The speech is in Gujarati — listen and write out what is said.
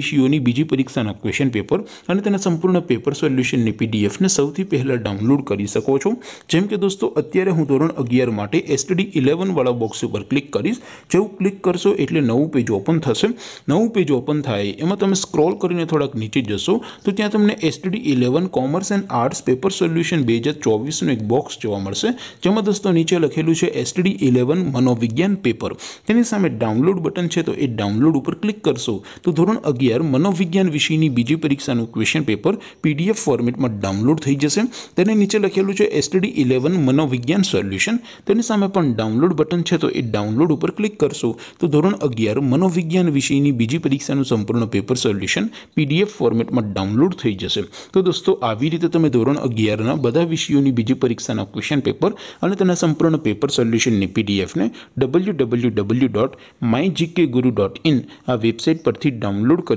ઈશ્યોની બીજી પરીક્ષાના ક્વેશ્ચન પેપર અને તેના સંપૂર્ણ પેપર સોલ્યુશન ની પીડીએફ ને સૌથી પહેલા ડાઉનલોડ કરી શકો છો જેમ કે દોસ્તો અત્યારે હું ધોરણ 11 માટે STD 11 વાળો બોક્સ ઉપર ક્લિક કરિસ જેઉ ક્લિક કરશો એટલે નવું પેજ ઓપન થશે નવું પેજ ઓપન થાય એમાં તમે સ્ક્રોલ કરીને થોડક નીચે જશો તો ત્યાં તમને STD 11 commerce and arts paper solution batch 24 નો એક બોક્સ જોવા મળશે જેમ કે દોસ્તો નીચે લખેલું છે STD 11 મનોવિજ્ઞાન પેપર તેની સામે ડાઉનલોડ બટન છે તો એ ડાઉનલોડ ઉપર ક્લિક કરશો તો ધોરણ અગ યાર મનોવિજ્ઞાન વિષયની બીજી પરીક્ષાનું ક્વેશ્ચન પેપર પીડીએફ ફોર્મેટમાં ડાઉનલોડ થઈ જશે તેની નીચે લખેલું છે STD 11 મનોવિજ્ઞાન સોલ્યુશન તેની સામે પણ ડાઉનલોડ બટન છે તો એ ડાઉનલોડ ઉપર ક્લિક કરશું તો ધોરણ 11 મનોવિજ્ઞાન વિષયની બીજી પરીક્ષાનું સંપૂર્ણ પેપર સોલ્યુશન પીડીએફ ફોર્મેટમાં ડાઉનલોડ થઈ જશે તો દોસ્તો આવી રીતે તમે ધોરણ 11 ના બધા વિષયોની બીજી પરીક્ષાના ક્વેશ્ચન પેપર અને તેના સંપૂર્ણ પેપર સોલ્યુશન ને પીડીએફ ને www.mygkguru.in આ વેબસાઈટ પરથી ડાઉનલોડ